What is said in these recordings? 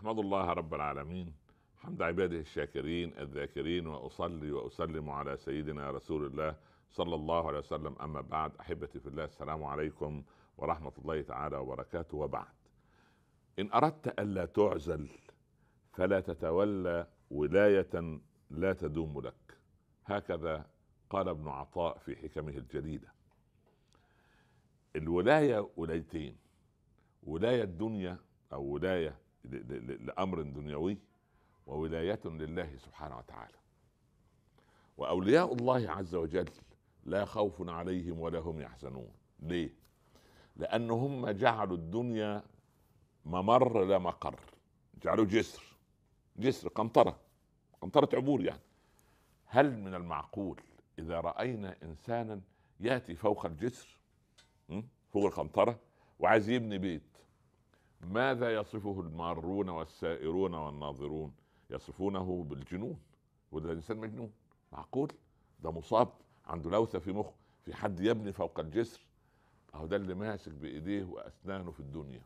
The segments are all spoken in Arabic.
احمد الله رب العالمين حمد عباده الشاكرين الذاكرين واصلي واسلم على سيدنا رسول الله صلى الله عليه وسلم اما بعد احبتي في الله السلام عليكم ورحمه الله تعالى وبركاته وبعد ان اردت الا تعزل فلا تتولى ولايه لا تدوم لك هكذا قال ابن عطاء في حكمه الجديده الولايه ولايتين ولايه الدنيا او ولايه لامر دنيوي وولايه لله سبحانه وتعالى واولياء الله عز وجل لا خوف عليهم ولا هم يحزنون ليه لان هم جعلوا الدنيا ممر لا مقر جعلوا جسر جسر قنطره قنطره عبور يعني هل من المعقول اذا راينا انسانا ياتي فوق الجسر فوق القنطره وعايز يبني بيت ماذا يصفه المارون والسائرون والناظرون يصفونه بالجنون وده انسان مجنون معقول ده مصاب عنده لوثه في مخه في حد يبني فوق الجسر اهو ده اللي ماسك بايديه واسنانه في الدنيا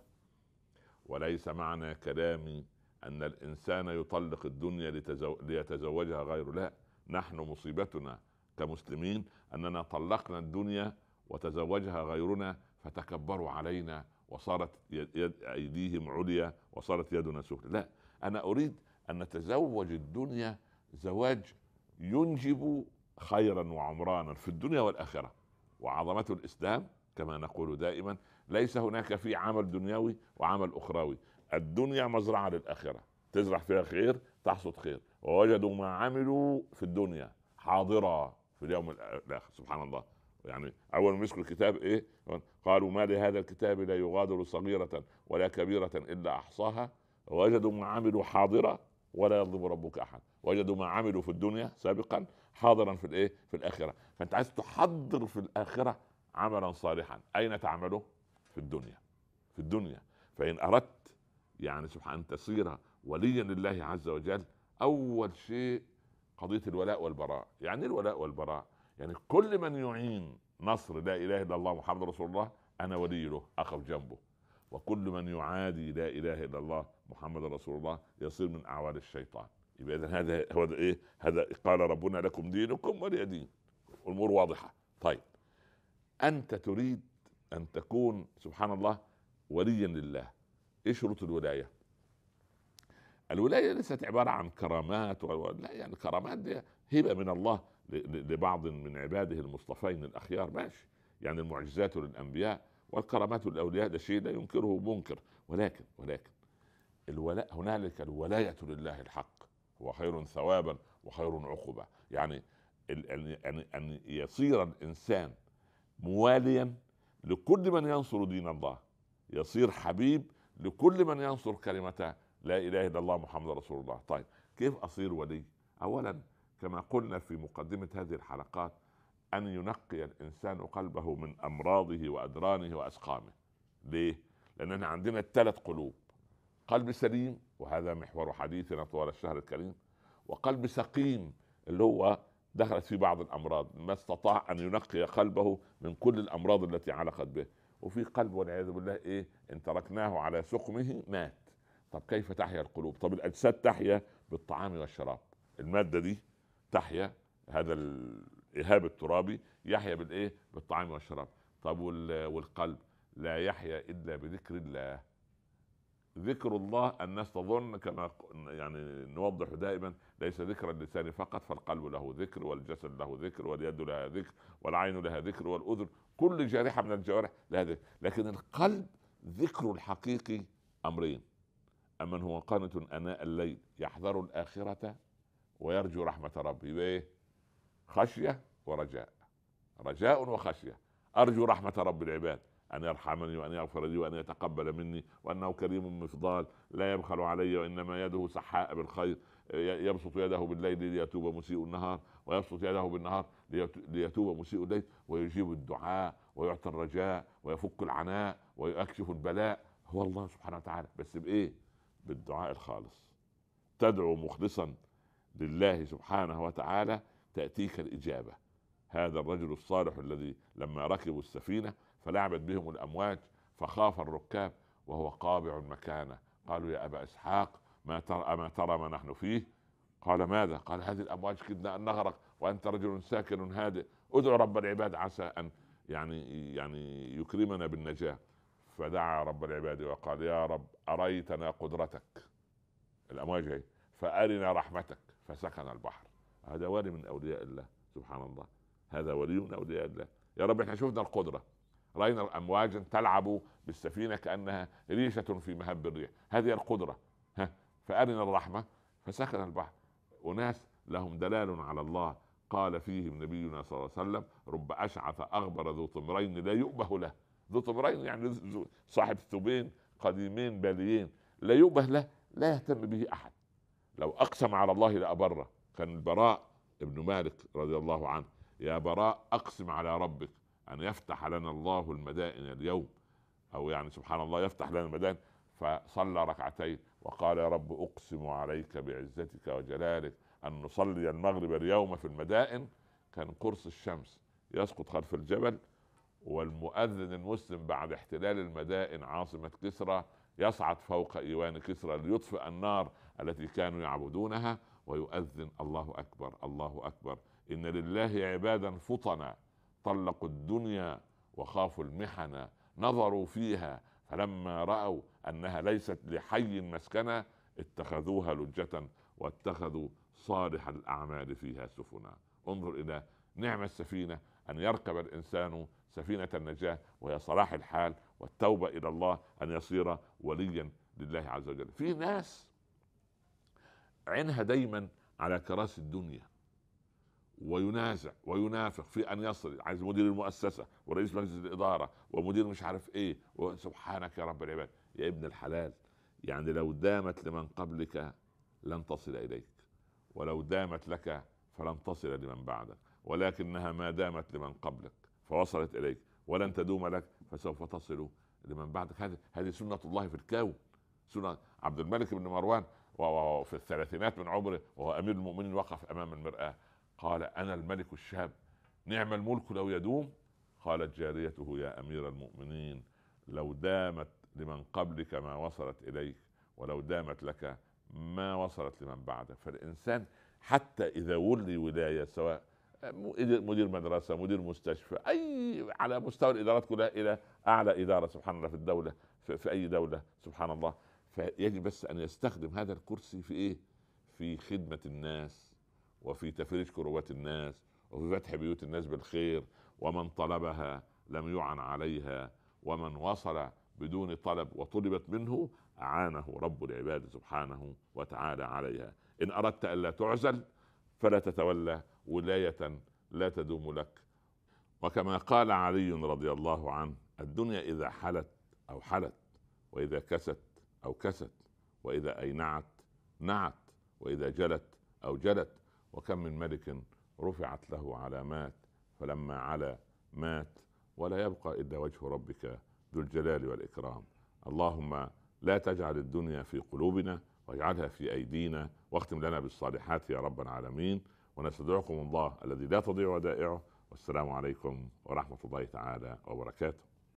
وليس معنى كلامي ان الانسان يطلق الدنيا لتزو... ليتزوجها غيره لا نحن مصيبتنا كمسلمين اننا طلقنا الدنيا وتزوجها غيرنا فتكبروا علينا وصارت يد ايديهم عليا وصارت يدنا سفلى لا انا اريد ان نتزوج الدنيا زواج ينجب خيرا وعمرانا في الدنيا والاخره وعظمه الاسلام كما نقول دائما ليس هناك في عمل دنيوي وعمل اخروي الدنيا مزرعه للاخره تزرع فيها خير تحصد خير ووجدوا ما عملوا في الدنيا حاضره في اليوم الاخر سبحان الله يعني اول ما مسكوا الكتاب ايه قالوا ما لهذا الكتاب لا يغادر صغيره ولا كبيره الا احصاها وجدوا ما عملوا حاضره ولا يظلم ربك احد وجدوا ما عملوا في الدنيا سابقا حاضرا في الايه في الاخره فانت عايز تحضر في الاخره عملا صالحا اين تعمله في الدنيا في الدنيا فان اردت يعني سبحان تصير وليا لله عز وجل اول شيء قضيه الولاء والبراء يعني ايه الولاء والبراء يعني كل من يعين نصر لا اله الا الله محمد رسول الله انا ولي له اقف جنبه وكل من يعادي لا اله الا الله محمد رسول الله يصير من اعوان الشيطان يبقى اذا هذا هو ايه هذا قال ربنا لكم دينكم ولي دين الامور واضحه طيب انت تريد ان تكون سبحان الله وليا لله ايه شروط الولايه الولايه ليست عباره عن كرامات و... لا يعني كرامات دي هبه من الله لبعض من عباده المصطفين الاخيار ماشي يعني المعجزات للانبياء والكرامات للاولياء ده شيء لا ينكره منكر ولكن ولكن الولاء هنالك الولايه لله الحق هو خير ثوابا وخير عقوبه يعني ان يعني، يعني، ان يصير الانسان مواليا لكل من ينصر دين الله يصير حبيب لكل من ينصر كلمته لا اله الا الله محمد رسول الله طيب كيف اصير ولي اولا كما قلنا في مقدمه هذه الحلقات ان ينقي الانسان قلبه من امراضه وادرانه واسقامه ليه لاننا عندنا الثلاث قلوب قلب سليم وهذا محور حديثنا طوال الشهر الكريم وقلب سقيم اللي هو دخلت في بعض الامراض ما استطاع ان ينقي قلبه من كل الامراض التي علقت به وفي قلب والعياذ بالله ايه ان تركناه على سقمه مات طب كيف تحيا القلوب طب الاجساد تحيا بالطعام والشراب الماده دي تحيا هذا الإهاب الترابي يحيا بالايه؟ بالطعام والشراب طب والقلب لا يحيا الا بذكر الله ذكر الله الناس تظن كما يعني نوضح دائما ليس ذكر اللسان فقط فالقلب له ذكر والجسد له ذكر واليد لها ذكر والعين لها ذكر والاذن كل جارحه من الجوارح لها ذكر لكن القلب ذكر الحقيقي امرين أمن هو قانت أناء الليل يحذر الآخرة ويرجو رحمه ربه يبقى ايه خشيه ورجاء رجاء وخشيه ارجو رحمه رب العباد ان يرحمني وان يغفر لي وان يتقبل مني وانه كريم مفضال لا يبخل علي وانما يده سحاء بالخير يبسط يده بالليل ليتوب مسيء النهار ويبسط يده بالنهار ليتوب مسيء الليل ويجيب الدعاء ويعطي الرجاء ويفك العناء ويكشف البلاء هو الله سبحانه وتعالى بس بايه؟ بالدعاء الخالص تدعو مخلصا لله سبحانه وتعالى تأتيك الإجابة هذا الرجل الصالح الذي لما ركبوا السفينة فلعبت بهم الأمواج فخاف الركاب وهو قابع مكانه قالوا يا أبا إسحاق ما ترى أما ترى ما نحن فيه قال ماذا قال هذه الأمواج كدنا أن نغرق وأنت رجل ساكن هادئ ادعو رب العباد عسى أن يعني يعني يكرمنا بالنجاة فدعا رب العباد وقال يا رب أريتنا قدرتك الأمواج هي فأرنا رحمتك فسكن البحر هذا ولي من اولياء الله سبحان الله هذا ولي من اولياء الله يا رب احنا شفنا القدره راينا الامواج تلعب بالسفينه كانها ريشه في مهب الريح هذه القدره ها فارنا الرحمه فسكن البحر اناس لهم دلال على الله قال فيهم نبينا صلى الله عليه وسلم رب اشعث اغبر ذو طمرين لا يؤبه له ذو طمرين يعني صاحب ثوبين قديمين باليين لا يؤبه له لا يهتم به احد لو اقسم على الله لابره كان البراء ابن مالك رضي الله عنه يا براء اقسم على ربك ان يفتح لنا الله المدائن اليوم او يعني سبحان الله يفتح لنا المدائن فصلى ركعتين وقال يا رب اقسم عليك بعزتك وجلالك ان نصلي المغرب اليوم في المدائن كان قرص الشمس يسقط خلف الجبل والمؤذن المسلم بعد احتلال المدائن عاصمه كسرى يصعد فوق ايوان كسرى ليطفئ النار التي كانوا يعبدونها ويؤذن الله اكبر الله اكبر ان لله عبادا فطنا طلقوا الدنيا وخافوا المحن نظروا فيها فلما راوا انها ليست لحي مسكنا اتخذوها لجه واتخذوا صالح الاعمال فيها سفنا انظر الى نعم السفينه ان يركب الانسان سفينه النجاه وهي صلاح الحال والتوبه الى الله ان يصير وليا لله عز وجل في ناس عينها دايما على كراسي الدنيا وينازع وينافق في ان يصل عايز مدير المؤسسه ورئيس مجلس الاداره ومدير مش عارف ايه وسبحانك يا رب العباد يا ابن الحلال يعني لو دامت لمن قبلك لن تصل اليك ولو دامت لك فلن تصل لمن بعدك ولكنها ما دامت لمن قبلك فوصلت اليك ولن تدوم لك فسوف تصل لمن بعدك هذه هذه سنه الله في الكون سنه عبد الملك بن مروان وفي الثلاثينات من عمره وهو امير المؤمنين وقف امام المراه قال انا الملك الشاب نعم الملك لو يدوم قالت جاريته يا امير المؤمنين لو دامت لمن قبلك ما وصلت اليك ولو دامت لك ما وصلت لمن بعدك فالانسان حتى اذا ولي ولايه سواء مدير مدرسه مدير مستشفى اي على مستوى الادارات كلها الى اعلى اداره سبحان الله في الدوله في, في اي دوله سبحان الله فيجب بس ان يستخدم هذا الكرسي في ايه؟ في خدمه الناس وفي تفريج كروات الناس وفي فتح بيوت الناس بالخير ومن طلبها لم يعن عليها ومن وصل بدون طلب وطلبت منه اعانه رب العباد سبحانه وتعالى عليها ان اردت الا تعزل فلا تتولى ولايه لا تدوم لك وكما قال علي رضي الله عنه الدنيا اذا حلت او حلت واذا كست او كست واذا اينعت نعت واذا جلت او جلت وكم من ملك رفعت له علامات فلما علا مات ولا يبقى الا وجه ربك ذو الجلال والاكرام اللهم لا تجعل الدنيا في قلوبنا واجعلها في ايدينا واختم لنا بالصالحات يا رب العالمين ونستدعكم الله الذي لا تضيع ودائعه والسلام عليكم ورحمه الله تعالى وبركاته